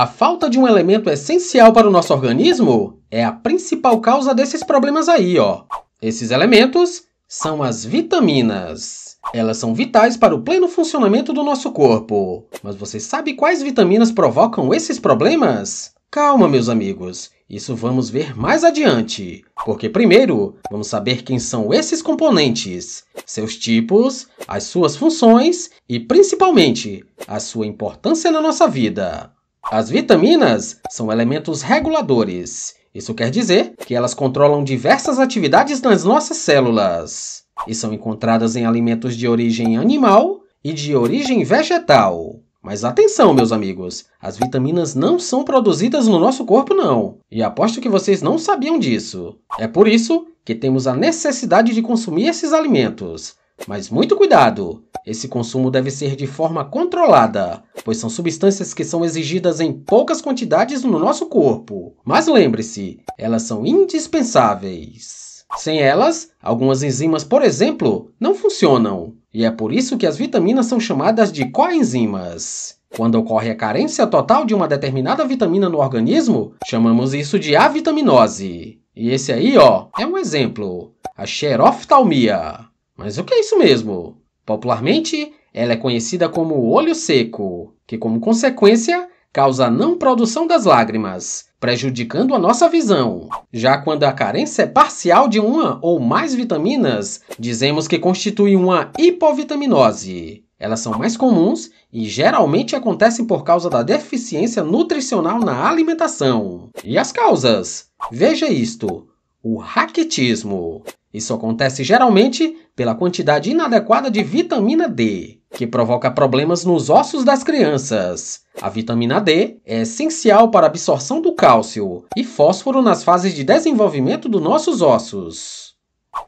A falta de um elemento essencial para o nosso organismo é a principal causa desses problemas aí, ó. Esses elementos são as vitaminas. Elas são vitais para o pleno funcionamento do nosso corpo. Mas você sabe quais vitaminas provocam esses problemas? Calma, meus amigos, isso vamos ver mais adiante, porque primeiro vamos saber quem são esses componentes, seus tipos, as suas funções e principalmente a sua importância na nossa vida. As vitaminas são elementos reguladores. Isso quer dizer que elas controlam diversas atividades nas nossas células e são encontradas em alimentos de origem animal e de origem vegetal. Mas atenção, meus amigos, as vitaminas não são produzidas no nosso corpo, não. E aposto que vocês não sabiam disso. É por isso que temos a necessidade de consumir esses alimentos. Mas muito cuidado! Esse consumo deve ser de forma controlada, pois são substâncias que são exigidas em poucas quantidades no nosso corpo. Mas lembre-se, elas são indispensáveis. Sem elas, algumas enzimas, por exemplo, não funcionam. E é por isso que as vitaminas são chamadas de coenzimas. Quando ocorre a carência total de uma determinada vitamina no organismo, chamamos isso de avitaminose. E esse aí, ó, é um exemplo. A xeroftalmia. Mas o que é isso mesmo? Popularmente, ela é conhecida como olho seco, que, como consequência, causa a não produção das lágrimas, prejudicando a nossa visão. Já quando a carência é parcial de uma ou mais vitaminas, dizemos que constitui uma hipovitaminose. Elas são mais comuns e geralmente acontecem por causa da deficiência nutricional na alimentação. E as causas? Veja isto o raquitismo. Isso acontece geralmente pela quantidade inadequada de vitamina D, que provoca problemas nos ossos das crianças. A vitamina D é essencial para a absorção do cálcio e fósforo nas fases de desenvolvimento dos nossos ossos.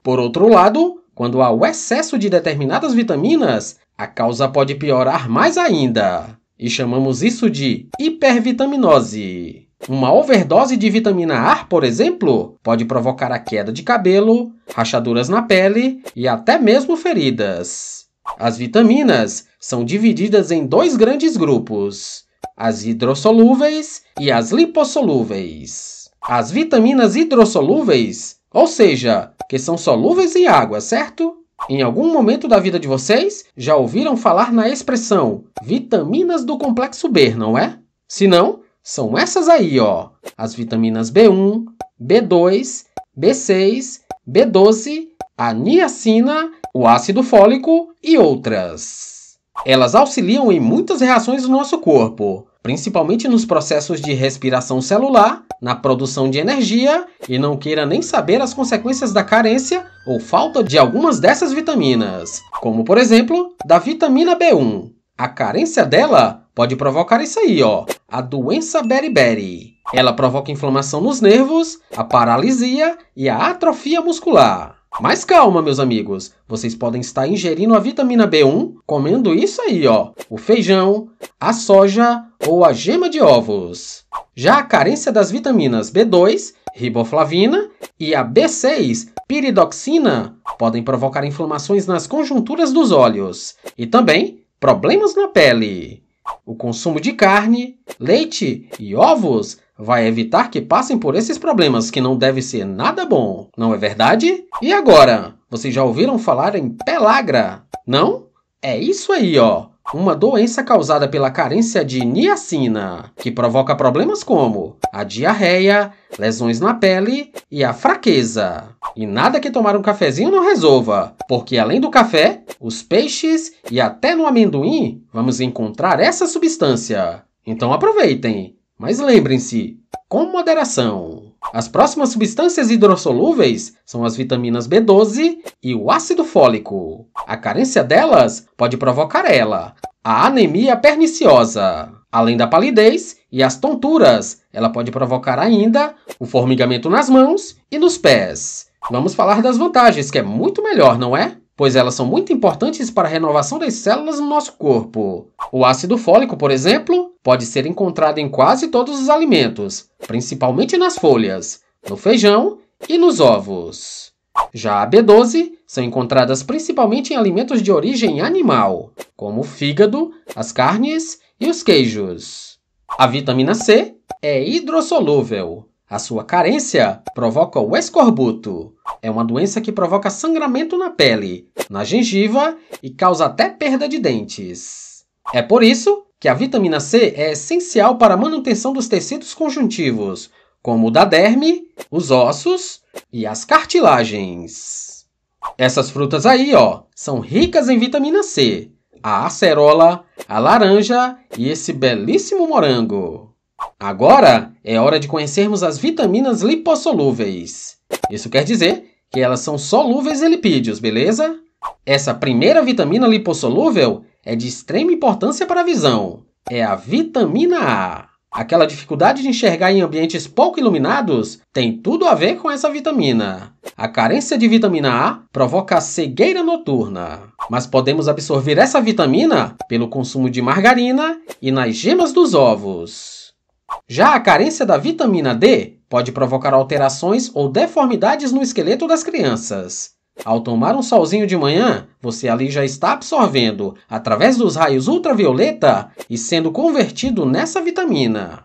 Por outro lado, quando há o excesso de determinadas vitaminas, a causa pode piorar mais ainda, e chamamos isso de hipervitaminose. Uma overdose de vitamina A, por exemplo, pode provocar a queda de cabelo, rachaduras na pele e até mesmo feridas. As vitaminas são divididas em dois grandes grupos: as hidrossolúveis e as lipossolúveis. As vitaminas hidrossolúveis, ou seja, que são solúveis em água, certo? Em algum momento da vida de vocês, já ouviram falar na expressão vitaminas do complexo B, não é? Se não, são essas aí, ó. As vitaminas B1, B2, B6, B12, a niacina, o ácido fólico e outras. Elas auxiliam em muitas reações do nosso corpo, principalmente nos processos de respiração celular, na produção de energia e não queira nem saber as consequências da carência ou falta de algumas dessas vitaminas, como por exemplo, da vitamina B1. A carência dela pode provocar isso aí, ó, a doença beriberi. Ela provoca inflamação nos nervos, a paralisia e a atrofia muscular. Mas calma, meus amigos, vocês podem estar ingerindo a vitamina B1 comendo isso aí, ó, o feijão, a soja ou a gema de ovos. Já a carência das vitaminas B2, riboflavina e a B6, piridoxina, podem provocar inflamações nas conjunturas dos olhos e também problemas na pele. O consumo de carne, leite e ovos vai evitar que passem por esses problemas que não deve ser nada bom, não é verdade? E agora, vocês já ouviram falar em pelagra? Não? É isso aí, ó. Uma doença causada pela carência de niacina, que provoca problemas como a diarreia, lesões na pele e a fraqueza. E nada que tomar um cafezinho não resolva, porque além do café, os peixes e até no amendoim vamos encontrar essa substância. Então aproveitem, mas lembrem-se, com moderação. As próximas substâncias hidrossolúveis são as vitaminas B12 e o ácido fólico. A carência delas pode provocar ela, a anemia perniciosa. Além da palidez e as tonturas, ela pode provocar ainda o formigamento nas mãos e nos pés Vamos falar das vantagens, que é muito melhor, não é? Pois elas são muito importantes para a renovação das células no nosso corpo. O ácido fólico, por exemplo, pode ser encontrado em quase todos os alimentos, principalmente nas folhas, no feijão e nos ovos. Já a B12 são encontradas principalmente em alimentos de origem animal, como o fígado, as carnes e os queijos. A vitamina C é hidrossolúvel. A sua carência provoca o escorbuto, é uma doença que provoca sangramento na pele, na gengiva e causa até perda de dentes. É por isso que a vitamina C é essencial para a manutenção dos tecidos conjuntivos, como o da derme, os ossos e as cartilagens. Essas frutas aí, ó, são ricas em vitamina C. A acerola, a laranja e esse belíssimo morango. Agora é hora de conhecermos as vitaminas lipossolúveis. Isso quer dizer que elas são solúveis em lipídios, beleza? Essa primeira vitamina lipossolúvel é de extrema importância para a visão. É a vitamina A. Aquela dificuldade de enxergar em ambientes pouco iluminados tem tudo a ver com essa vitamina. A carência de vitamina A provoca cegueira noturna, mas podemos absorver essa vitamina pelo consumo de margarina e nas gemas dos ovos. Já a carência da vitamina D pode provocar alterações ou deformidades no esqueleto das crianças. Ao tomar um solzinho de manhã, você ali já está absorvendo, através dos raios ultravioleta, e sendo convertido nessa vitamina.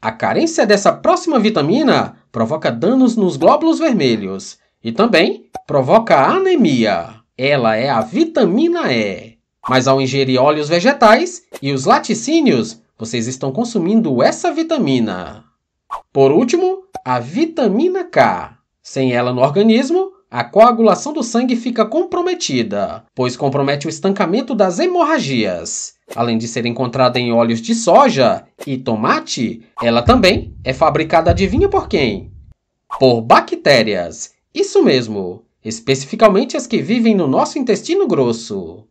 A carência dessa próxima vitamina provoca danos nos glóbulos vermelhos e também provoca anemia. Ela é a vitamina E. Mas ao ingerir óleos vegetais e os laticínios, vocês estão consumindo essa vitamina. Por último, a vitamina K. Sem ela no organismo, a coagulação do sangue fica comprometida, pois compromete o estancamento das hemorragias. Além de ser encontrada em óleos de soja e tomate, ela também é fabricada, adivinha por quem? Por bactérias. Isso mesmo, especificamente as que vivem no nosso intestino grosso.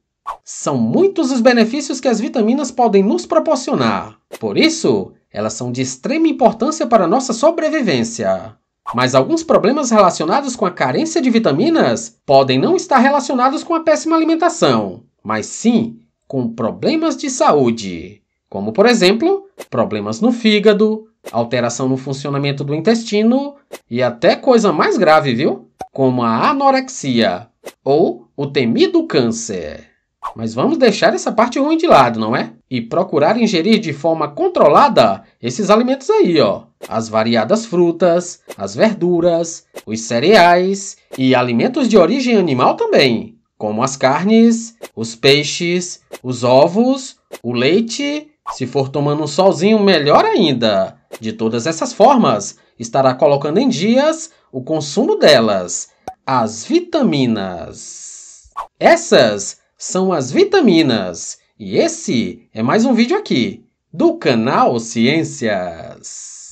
São muitos os benefícios que as vitaminas podem nos proporcionar. Por isso, elas são de extrema importância para nossa sobrevivência. Mas alguns problemas relacionados com a carência de vitaminas podem não estar relacionados com a péssima alimentação, mas sim com problemas de saúde, como por exemplo, problemas no fígado, alteração no funcionamento do intestino e até coisa mais grave, viu? Como a anorexia ou o temido câncer. Mas vamos deixar essa parte ruim de lado, não é? E procurar ingerir de forma controlada esses alimentos aí, ó. As variadas frutas, as verduras, os cereais e alimentos de origem animal também, como as carnes, os peixes, os ovos, o leite. Se for tomando um solzinho, melhor ainda. De todas essas formas, estará colocando em dias o consumo delas, as vitaminas. Essas são as vitaminas. E esse é mais um vídeo aqui do canal Ciências.